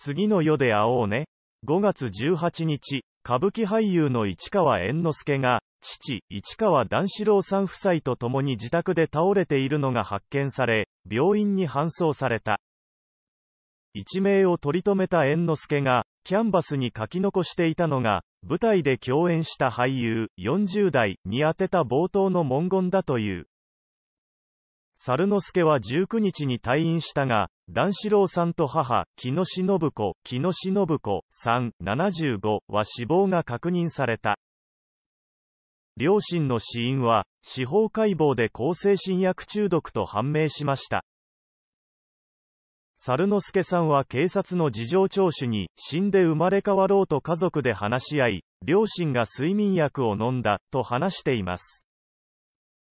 次の世で会おうね。5月18日、歌舞伎俳優の市川猿之助が、父、市川段四郎さん夫妻と共に自宅で倒れているのが発見され、病院に搬送された。一命を取り留めた猿之助が、キャンバスに書き残していたのが、舞台で共演した俳優、40代に宛てた冒頭の文言だという。猿之助は19日に退院したが、段四郎さんと母、木野信子、木野信子、さ75は死亡が確認された。両親の死因は、司法解剖で向精神薬中毒と判明しました。猿之助さんは警察の事情聴取に、死んで生まれ変わろうと家族で話し合い、両親が睡眠薬を飲んだ、と話しています。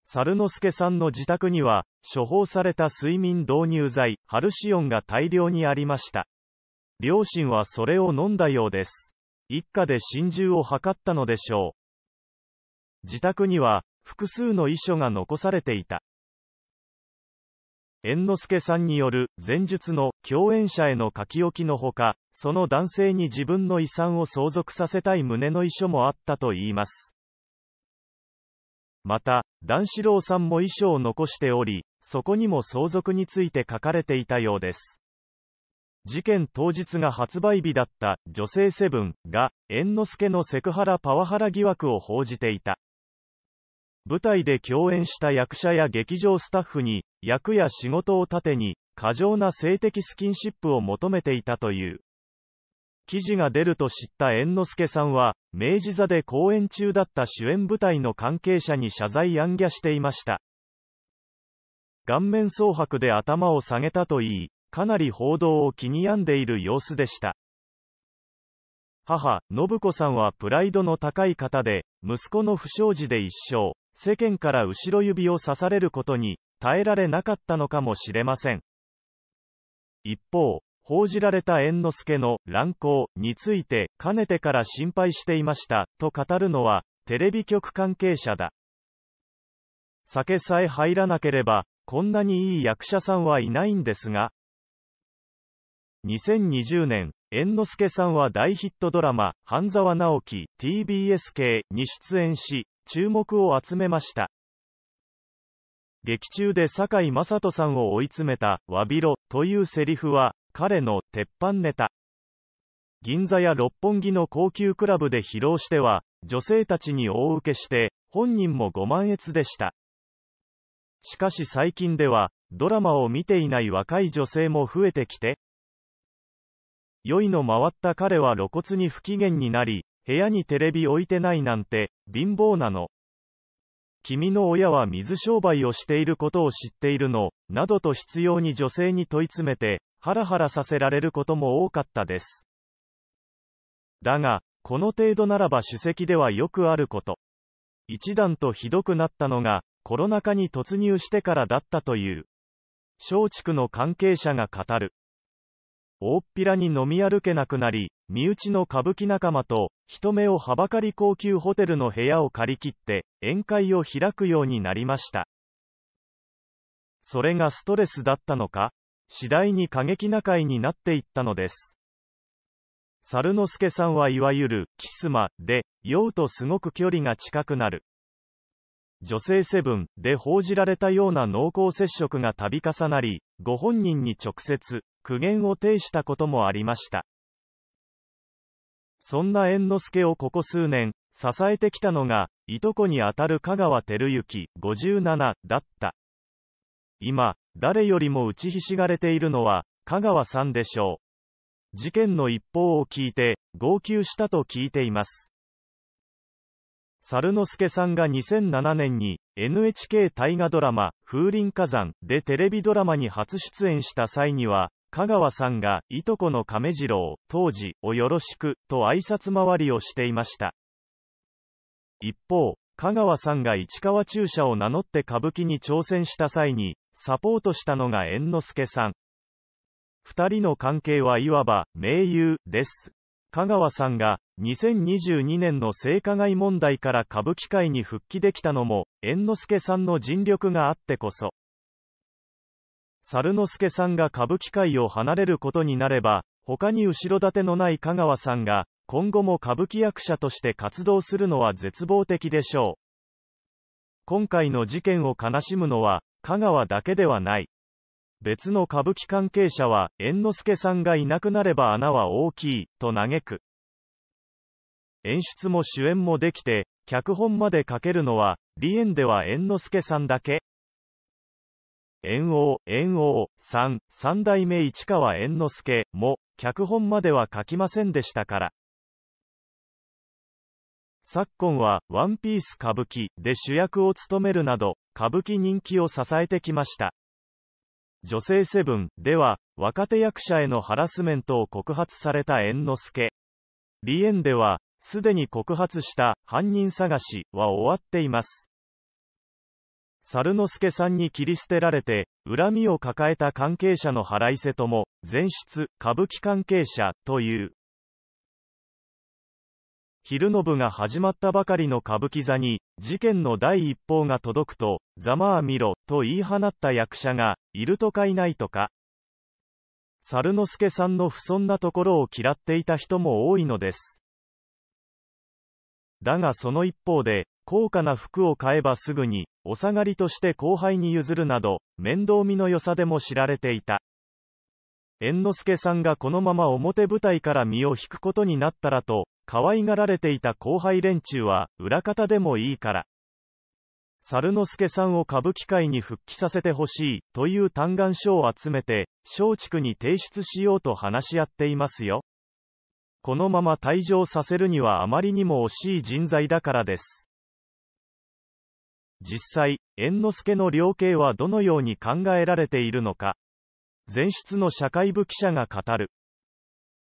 猿之助さんの自宅には、処方された睡眠導入剤、ハルシオンが大量にありました。両親はそれを飲んだようです。一家で心中を図ったのでしょう。自宅には、複数の遺書が残されていた。猿之助さんによる前述の共演者への書き置きのほか、その男性に自分の遺産を相続させたい旨の遺書もあったといいます。また、段四郎さんも遺書を残しており、そこにも相続について書かれていたようです。事件当日が発売日だった女性セブンが、猿之助のセクハラパワハラ疑惑を報じていた。舞台で共演した役者や劇場スタッフに、役や仕事を盾に、過剰な性的スキンシップを求めていたという。記事が出ると知った猿之助さんは、明治座で公演中だった主演舞台の関係者に謝罪ぎゃしていました。顔面蒼白で頭を下げたといい、かなり報道を気に病んでいる様子でした。母、信子さんはプライドの高い方で、息子の不祥事で一生、世間から後ろ指を刺されることに、耐えられなかったのかもしれません。一方、報じられた猿之助の乱行について、かねてから心配していました、と語るのは、テレビ局関係者だ。酒さえ入らなければ、こんなにいい役者さんはいないんですが。2020年、猿之助さんは大ヒットドラマ、半沢直樹、TBS 系に出演し、注目を集めました。劇中で堺雅人さんを追い詰めた、わびろ、というセリフは、彼の鉄板ネタ。銀座や六本木の高級クラブで披露しては、女性たちに大受けして、本人もご満悦でした。しかし最近では、ドラマを見ていない若い女性も増えてきて、酔いの回った彼は露骨に不機嫌になり、部屋にテレビ置いてないなんて、貧乏なの。君の親は水商売をしていることを知っているの、などと執拗に女性に問い詰めて、ハラハラさせられることも多かったです。だが、この程度ならば主席ではよくあること。一段とひどくなったのが、コロナ禍に突入してからだったという。松竹の関係者が語る。大っぴらに飲み歩けなくなり、身内の歌舞伎仲間と、人目をはばかり高級ホテルの部屋を借り切って、宴会を開くようになりました。それがストレスだったのか次第に過激な会になっていったのです。猿之助さんはいわゆる、キスマで、ウとすごく距離が近くなる。女性セブンで報じられたような濃厚接触が度重なり、ご本人に直接、苦言を呈したこともありました。そんな猿之助をここ数年、支えてきたのが、いとこにあたる香川照之、57だった。今、誰よりも打ちひしがれているのは、香川さんでしょう。事件の一報を聞いて、号泣したと聞いています。猿之助さんが2007年に NHK 大河ドラマ「風林火山」でテレビドラマに初出演した際には香川さんがいとこの亀次郎当時をよろしくと挨拶回りをしていました一方香川さんが市川中車を名乗って歌舞伎に挑戦した際にサポートしたのが猿之助さん。二人の関係はいわば、盟友、です。香川さんが、2022年の性加害問題から歌舞伎界に復帰できたのも、猿之助さんの尽力があってこそ。猿之助さんが歌舞伎界を離れることになれば、他に後ろ盾のない香川さんが、今後も歌舞伎役者として活動するのは絶望的でしょう。今回の事件を悲しむのは、香川だけではない。別の歌舞伎関係者は、猿之助さんがいなくなれば穴は大きい、と嘆く。演出も主演もできて、脚本まで書けるのは、離縁では猿之助さんだけ。猿王、猿王、三、三代目市川猿之助も、脚本までは書きませんでしたから。昨今は、ワンピース歌舞伎で主役を務めるなど、歌舞伎人気を支えてきました。女性セブンでは、若手役者へのハラスメントを告発された猿之助。リエンでは、すでに告発した犯人探しは終わっています。猿之助さんに切り捨てられて、恨みを抱えた関係者の腹いせとも、前出、歌舞伎関係者という昼の部が始まったばかりの歌舞伎座に、事件の第一報が届くと、ざまあ見ろ、と言い放った役者が、いるとかいないとか。猿之助さんの不遜なところを嫌っていた人も多いのです。だがその一方で、高価な服を買えばすぐに、お下がりとして後輩に譲るなど、面倒見の良さでも知られていた。猿之助さんがこのまま表舞台から身を引くことになったらと、可愛がられていた後輩連中は、裏方でもいいから。猿之助さんを歌舞伎界に復帰させてほしい、という嘆願書を集めて、松竹に提出しようと話し合っていますよ。このまま退場させるにはあまりにも惜しい人材だからです。実際、猿之助の量刑はどのように考えられているのか。前出の社会部記者が語る。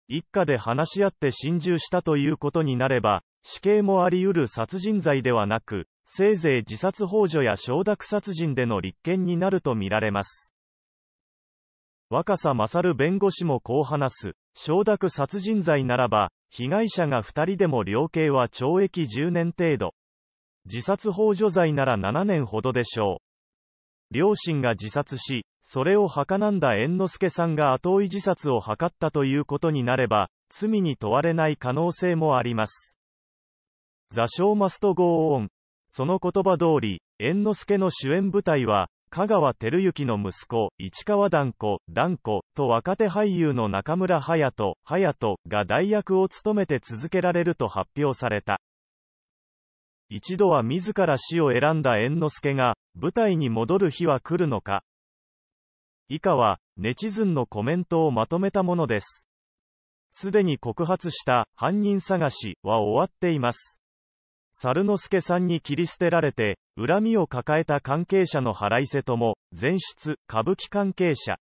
一家で話し合って心中したということになれば、死刑もあり得る殺人罪ではなく、せいぜい自殺幇助や承諾殺人での立件になるとみられます。若狭勝弁護士もこう話す。承諾殺人罪ならば、被害者が2人でも量刑は懲役10年程度。自殺幇助罪なら7年ほどでしょう。両親が自殺し、それをはかなんだ猿之助さんが後追い自殺を図ったということになれば、罪に問われない可能性もあります。座礁マストゴーオン。その言葉通り、猿之助の主演舞台は、香川照之の息子、市川團子、團子、と若手俳優の中村隼人、隼人が代役を務めて続けられると発表された。一度は自ら死を選んだ猿之助が、舞台に戻る日は来るのか。以下は、ネチズンのコメントをまとめたものです。すでに告発した犯人探しは終わっています。猿之助さんに切り捨てられて、恨みを抱えた関係者の腹いせとも、前出、歌舞伎関係者。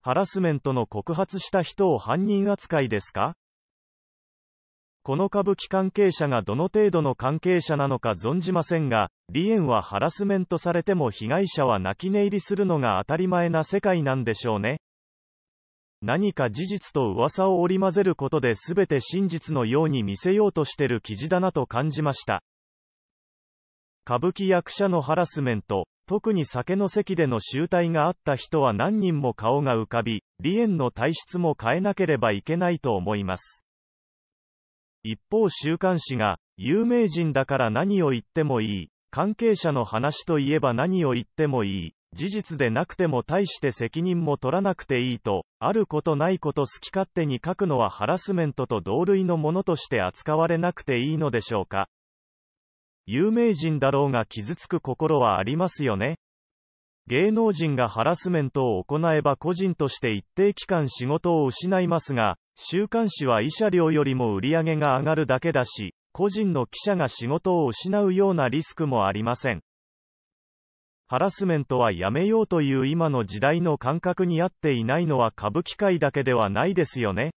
ハラスメントの告発した人を犯人扱いですかこの歌舞伎関係者がどの程度の関係者なのか存じませんが、離縁はハラスメントされても被害者は泣き寝入りするのが当たり前な世界なんでしょうね。何か事実と噂を織り交ぜることで全て真実のように見せようとしてる記事だなと感じました。歌舞伎役者のハラスメント、特に酒の席での集体があった人は何人も顔が浮かび、離縁の体質も変えなければいけないと思います。一方週刊誌が、有名人だから何を言ってもいい、関係者の話といえば何を言ってもいい、事実でなくても大して責任も取らなくていいと、あることないこと好き勝手に書くのはハラスメントと同類のものとして扱われなくていいのでしょうか。有名人だろうが傷つく心はありますよね。芸能人がハラスメントを行えば個人として一定期間仕事を失いますが、週刊誌は慰謝料よりも売り上げが上がるだけだし、個人の記者が仕事を失うようなリスクもありません。ハラスメントはやめようという今の時代の感覚に合っていないのは歌舞伎界だけではないですよね。